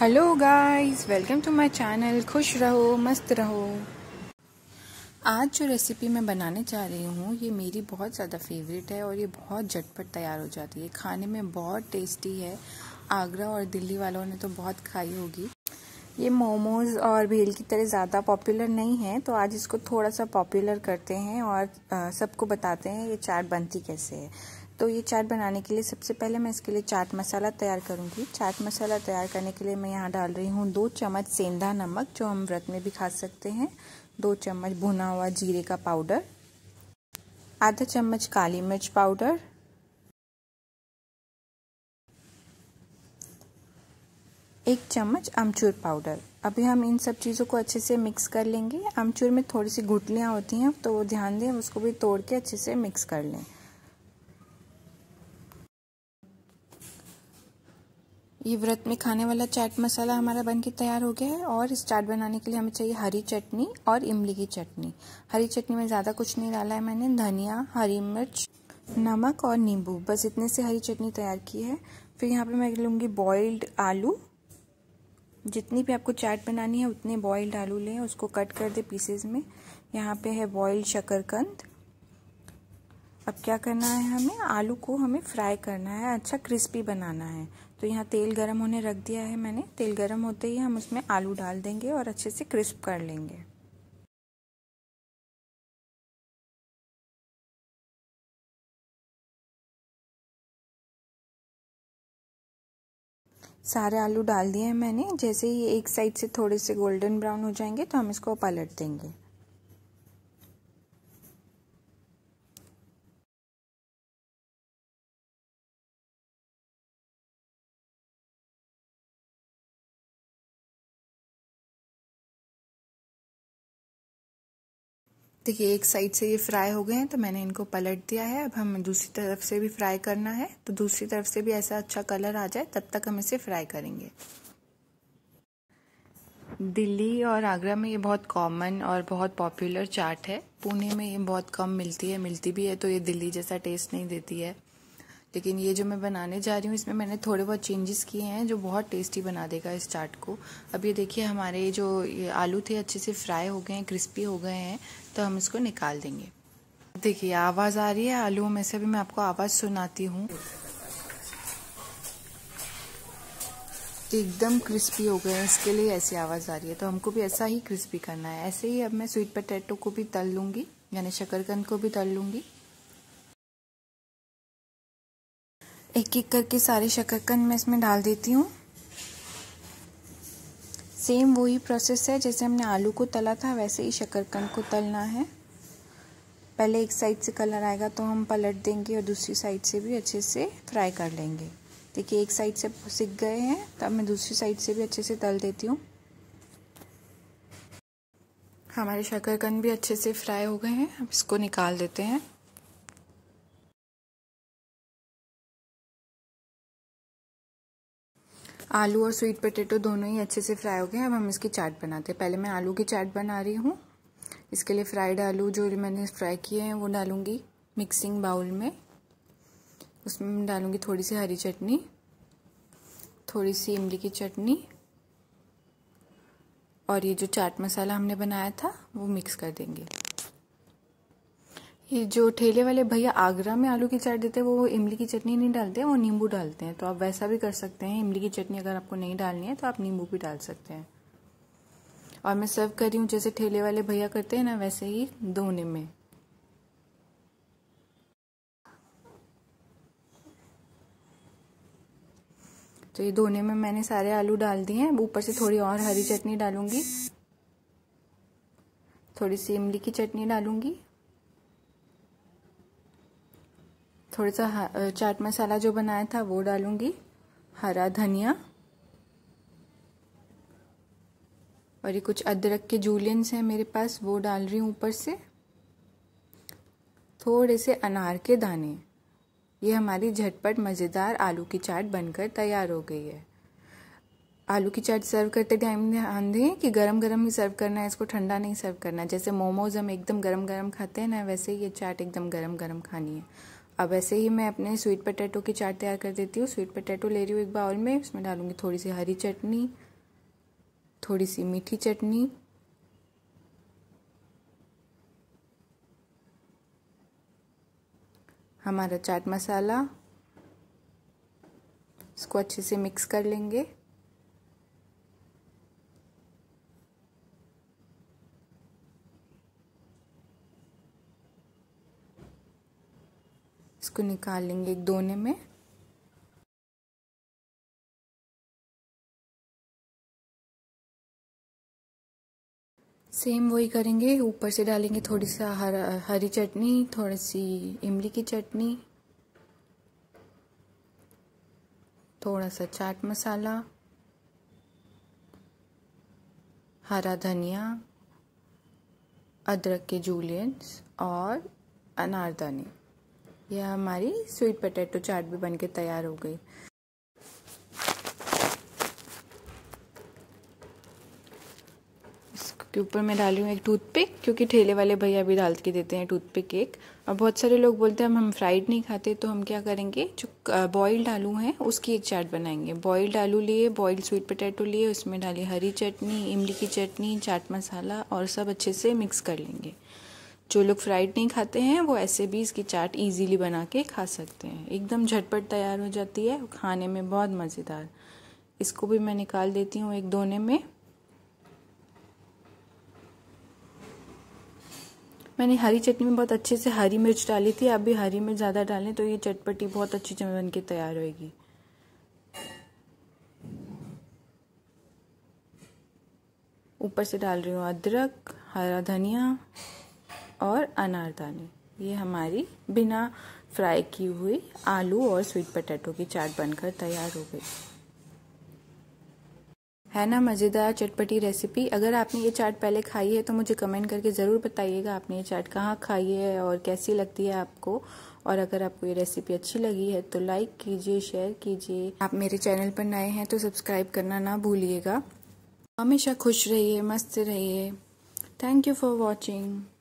hello guys welcome to my channel खुश रहो मस्त रहो आज जो रेसिपी मैं बनाने जा रही हूँ ये मेरी बहुत ज़्यादा फेवरेट है और ये बहुत झटपट तैयार हो जाती है खाने में बहुत टेस्टी है आगरा और दिल्ली वालों ने तो बहुत खाई होगी ये मोमोज़ और भेल की तरह ज़्यादा पॉपुलर नहीं है तो आज इसको थोड़ा सा पॉपुलर करते हैं और सबको बताते हैं ये चाट बनती कैसे है तो ये चाट बनाने के लिए सबसे पहले मैं इसके लिए चाट मसाला तैयार करूंगी चाट मसाला तैयार करने के लिए मैं यहाँ डाल रही हूँ दो चम्मच सेंधा नमक जो हम व्रत में भी खा सकते हैं दो चम्मच भुना हुआ जीरे का पाउडर आधा चम्मच काली मिर्च पाउडर एक चम्मच अमचूर पाउडर अभी हम इन सब चीज़ों को अच्छे से मिक्स कर लेंगे अमचूर में थोड़ी सी गुटलियाँ होती हैं तो ध्यान दें उसको भी तोड़ के अच्छे से मिक्स कर लें ये व्रत में खाने वाला चाट मसाला हमारा बन के तैयार हो गया है और इस चाट बनाने के लिए हमें चाहिए हरी चटनी और इमली की चटनी हरी चटनी में ज़्यादा कुछ नहीं डाला है मैंने धनिया हरी मिर्च नमक और नींबू बस इतने से हरी चटनी तैयार की है फिर यहाँ पे मैं लूँगी बॉइल्ड आलू जितनी भी आपको चाट बनानी है उतने बॉइल्ड आलू लें उसको कट कर दें पीसेस में यहाँ पे है बॉइल्ड शक्करकंद अब क्या करना है हमें आलू को हमें फ्राई करना है अच्छा क्रिस्पी बनाना है तो यहाँ तेल गरम होने रख दिया है मैंने तेल गरम होते ही हम उसमें आलू डाल देंगे और अच्छे से क्रिस्प कर लेंगे सारे आलू डाल दिए हैं मैंने जैसे ही एक साइड से थोड़े से गोल्डन ब्राउन हो जाएंगे तो हम इसको पलट देंगे देखिए एक साइड से ये फ्राई हो गए हैं तो मैंने इनको पलट दिया है अब हमें दूसरी तरफ से भी फ्राई करना है तो दूसरी तरफ से भी ऐसा अच्छा कलर आ जाए तब तक हम इसे फ्राई करेंगे दिल्ली और आगरा में ये बहुत कॉमन और बहुत पॉपुलर चाट है पुणे में ये बहुत कम मिलती है मिलती भी है तो ये दिल्ली जैसा टेस्ट नहीं देती है लेकिन ये जो मैं बनाने जा रही हूँ इसमें मैंने थोड़े बहुत चेंजेस किए हैं जो बहुत टेस्टी बना देगा इस चाट को अब ये देखिए हमारे जो आलू थे अच्छे से फ्राई हो गए हैं क्रिस्पी हो गए हैं तो हम इसको निकाल देंगे देखिए आवाज़ आ रही है आलूओं में से भी मैं आपको आवाज़ सुनाती हूँ एकदम क्रिस्पी हो गए हैं इसके लिए ऐसी आवाज़ आ रही है तो हमको भी ऐसा ही क्रिस्पी करना है ऐसे ही अब मैं स्वीट पटेटो को भी तल लूँगी यानी शकरकंद को भी तल लूँगी एक एक करके सारे शकरकंद मैं इसमें डाल देती हूँ सेम वही प्रोसेस है जैसे हमने आलू को तला था वैसे ही शकरकंद को तलना है पहले एक साइड से कलर आएगा तो हम पलट देंगे और दूसरी साइड से भी अच्छे से फ्राई कर लेंगे देखिए एक साइड से सिक गए हैं तब तो मैं दूसरी साइड से भी अच्छे से तल देती हूँ हमारे शकरकंद भी अच्छे से फ्राई हो गए हैं अब इसको निकाल देते हैं आलू और स्वीट पोटैटो दोनों ही अच्छे से फ्राई हो गए अब हम इसकी चाट बनाते हैं पहले मैं आलू की चाट बना रही हूँ इसके लिए फ्राइड आलू जो मैंने फ्राई किए हैं वो डालूंगी मिक्सिंग बाउल में उसमें डालूँगी थोड़ी सी हरी चटनी थोड़ी सी इमली की चटनी और ये जो चाट मसाला हमने बनाया था वो मिक्स कर देंगे ये जो ठेले वाले भैया आगरा में आलू की चाट देते हैं वो इमली की चटनी नहीं डालते हैं वो नींबू डालते हैं तो आप वैसा भी कर सकते हैं इमली की चटनी अगर आपको नहीं डालनी है तो आप नींबू भी डाल सकते हैं और मैं सर्व कर रही हूँ जैसे ठेले वाले भैया करते हैं ना वैसे ही धोने में तो ये धोने में मैंने सारे आलू डाल दिए हैं ऊपर से थोड़ी और हरी चटनी डालूंगी थोड़ी सी इमली की चटनी डालूंगी थोड़ा सा चाट मसाला जो बनाया था वो डालूँगी हरा धनिया और ये कुछ अदरक के जूलियंस हैं मेरे पास वो डाल रही हूँ ऊपर से थोड़े से अनार के दाने ये हमारी झटपट मज़ेदार आलू की चाट बनकर तैयार हो गई है आलू की चाट सर्व करते टाइम ध्यान दें कि गरम गरम ही सर्व करना है इसको ठंडा नहीं सर्व करना जैसे मोमोज हम एकदम गरम गरम खाते हैं ना वैसे ये चाट एकदम गरम गरम खानी है अब ऐसे ही मैं अपने स्वीट पटेटो की चाट तैयार कर देती हूँ स्वीट पटेटो ले रही हूँ एक बाउल में उसमें डालूंगी थोड़ी सी हरी चटनी थोड़ी सी मीठी चटनी हमारा चाट मसाला इसको अच्छे से मिक्स कर लेंगे इसको निकाल लेंगे एक दोने में सेम वही करेंगे ऊपर से डालेंगे थोड़ी सा हर हरी चटनी थोड़ी सी इमली की चटनी थोड़ा सा चाट मसाला हरा धनिया अदरक के जूलियंस और अनारदानी यह हमारी स्वीट पोटैटो चाट भी बनके तैयार हो गई इसके ऊपर मैं डाली हूँ एक टूथपिक क्योंकि ठेले वाले भैया भी डाल के देते हैं टूथपिक एक और बहुत सारे लोग बोलते हैं हम हम फ्राइड नहीं खाते तो हम क्या करेंगे जो बॉइल्ड आलू हैं उसकी एक चाट बनाएंगे बॉइल्ड आलू लिए बॉइल्ड स्वीट पोटैटो लिए उसमें डाली हरी चटनी इमली की चटनी चाट मसाला और सब अच्छे से मिक्स कर लेंगे जो लोग फ्राइड नहीं खाते हैं वो ऐसे भी इसकी चाट इजीली बना के खा सकते हैं एकदम झटपट तैयार हो जाती है खाने में बहुत मज़ेदार इसको भी मैं निकाल देती हूँ एक दोने में मैंने हरी चटनी में बहुत अच्छे से हरी मिर्च डाली थी आप भी हरी मिर्च ज़्यादा डालें तो ये चटपटी बहुत अच्छी बन के तैयार होएगी ऊपर से डाल रही हूँ अदरक हरा धनिया और अनारदाने ये हमारी बिना फ्राई की हुई आलू और स्वीट पटेटो की चाट बनकर तैयार हो गई है ना मज़ेदार चटपटी रेसिपी अगर आपने ये चाट पहले खाई है तो मुझे कमेंट करके ज़रूर बताइएगा आपने ये चाट कहाँ खाई है और कैसी लगती है आपको और अगर आपको ये रेसिपी अच्छी लगी है तो लाइक कीजिए शेयर कीजिए आप मेरे चैनल पर नए हैं तो सब्सक्राइब करना ना भूलिएगा हमेशा खुश रहिए मस्त रहिए थैंक यू फॉर वॉचिंग